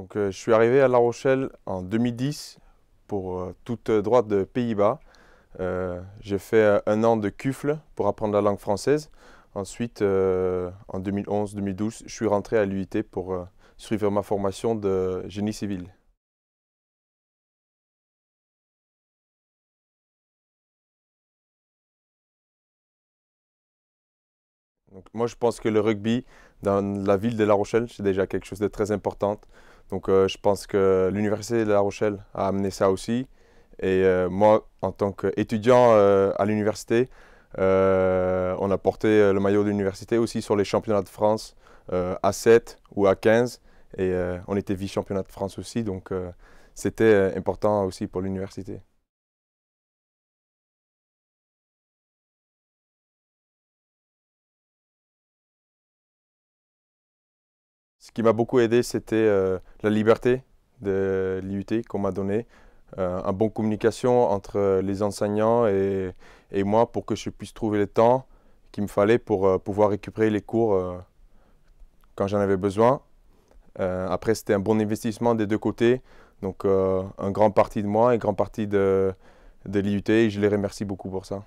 Euh, je suis arrivé à La Rochelle en 2010 pour euh, toute droite de Pays-Bas. Euh, j'ai fait un an de CUFL pour apprendre la langue française. Ensuite, en 2011-2012, je suis rentré à l'UIT pour suivre ma formation de génie civil. moi, je pense que le rugby dans la ville de La Rochelle, c'est déjà quelque chose de très important. Donc euh, je pense que l'Université de La Rochelle a amené ça aussi. Et euh, moi, en tant qu'étudiant euh, à l'université, on a porté le maillot de l'université aussi sur les championnats de France à 7 ou à 15. Et on était vice-championnat de France aussi, donc c'était important aussi pour l'université. Ce qui m'a beaucoup aidé, c'était la liberté de l'IUT qu'on m'a donnée, euh, un une communication entre les enseignants et, moi pour que je puisse trouver le temps qu'il me fallait pour euh, pouvoir récupérer les cours euh, quand j'en avais besoin. après, c'était un bon investissement des deux côtés, donc un grand parti de moi et une grande partie de, de l'IUT, et je les remercie beaucoup pour ça.